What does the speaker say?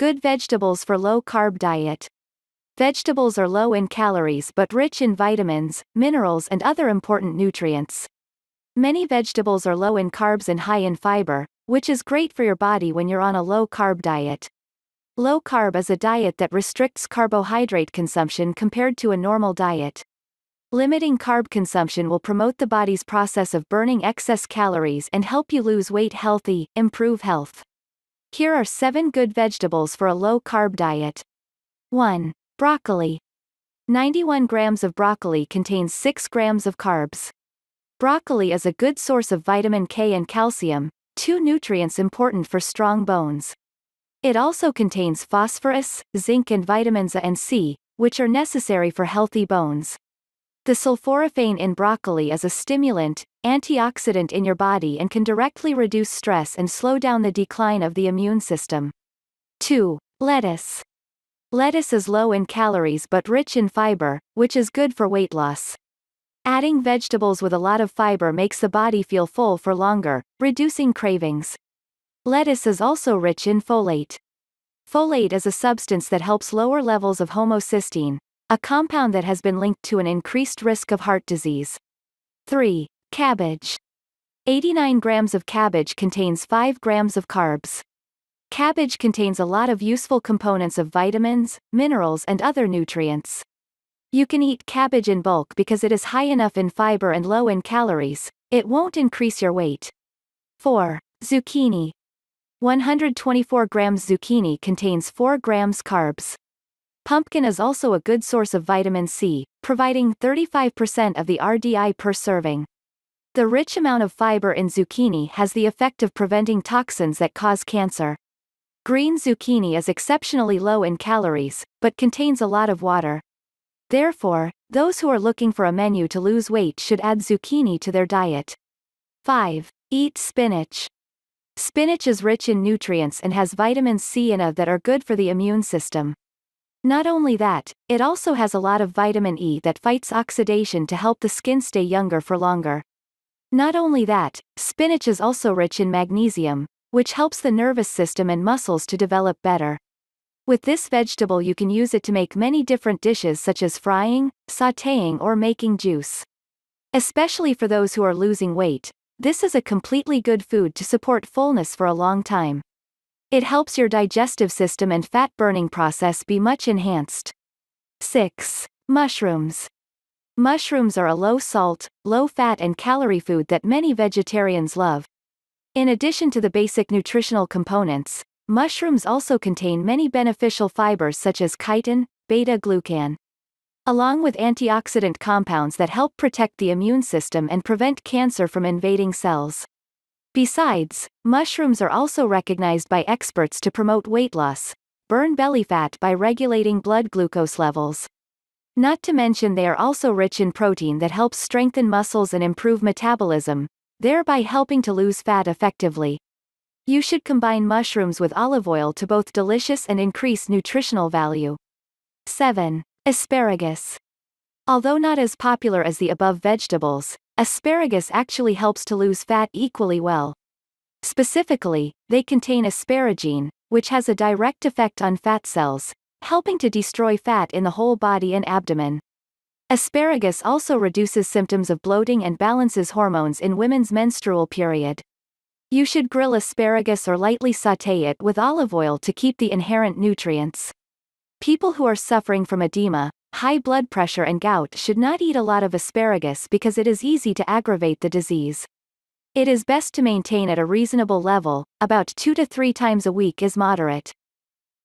Good vegetables for low carb diet. Vegetables are low in calories but rich in vitamins, minerals, and other important nutrients. Many vegetables are low in carbs and high in fiber, which is great for your body when you're on a low carb diet. Low carb is a diet that restricts carbohydrate consumption compared to a normal diet. Limiting carb consumption will promote the body's process of burning excess calories and help you lose weight healthy, improve health. Here are 7 good vegetables for a low-carb diet. 1. Broccoli. 91 grams of broccoli contains 6 grams of carbs. Broccoli is a good source of vitamin K and calcium, two nutrients important for strong bones. It also contains phosphorus, zinc and vitamins A and C, which are necessary for healthy bones. The sulforaphane in broccoli is a stimulant, antioxidant in your body and can directly reduce stress and slow down the decline of the immune system. 2. Lettuce. Lettuce is low in calories but rich in fiber, which is good for weight loss. Adding vegetables with a lot of fiber makes the body feel full for longer, reducing cravings. Lettuce is also rich in folate. Folate is a substance that helps lower levels of homocysteine, a compound that has been linked to an increased risk of heart disease. 3. Cabbage. 89 grams of cabbage contains 5 grams of carbs. Cabbage contains a lot of useful components of vitamins, minerals, and other nutrients. You can eat cabbage in bulk because it is high enough in fiber and low in calories, it won't increase your weight. 4. Zucchini. 124 grams zucchini contains 4 grams carbs. Pumpkin is also a good source of vitamin C, providing 35% of the RDI per serving. The rich amount of fiber in zucchini has the effect of preventing toxins that cause cancer. Green zucchini is exceptionally low in calories, but contains a lot of water. Therefore, those who are looking for a menu to lose weight should add zucchini to their diet. 5. Eat spinach. Spinach is rich in nutrients and has vitamin C and A that are good for the immune system. Not only that, it also has a lot of vitamin E that fights oxidation to help the skin stay younger for longer. Not only that, spinach is also rich in magnesium, which helps the nervous system and muscles to develop better. With this vegetable you can use it to make many different dishes such as frying, sautéing or making juice. Especially for those who are losing weight, this is a completely good food to support fullness for a long time. It helps your digestive system and fat burning process be much enhanced. 6. Mushrooms. Mushrooms are a low salt, low fat, and calorie food that many vegetarians love. In addition to the basic nutritional components, mushrooms also contain many beneficial fibers such as chitin, beta glucan, along with antioxidant compounds that help protect the immune system and prevent cancer from invading cells. Besides, mushrooms are also recognized by experts to promote weight loss, burn belly fat by regulating blood glucose levels. Not to mention they are also rich in protein that helps strengthen muscles and improve metabolism, thereby helping to lose fat effectively. You should combine mushrooms with olive oil to both delicious and increase nutritional value. 7. Asparagus. Although not as popular as the above vegetables, Asparagus actually helps to lose fat equally well. Specifically, they contain asparagine, which has a direct effect on fat cells, helping to destroy fat in the whole body and abdomen. Asparagus also reduces symptoms of bloating and balances hormones in women's menstrual period. You should grill asparagus or lightly saute it with olive oil to keep the inherent nutrients. People who are suffering from edema, High blood pressure and gout should not eat a lot of asparagus because it is easy to aggravate the disease. It is best to maintain at a reasonable level, about 2 to 3 times a week is moderate.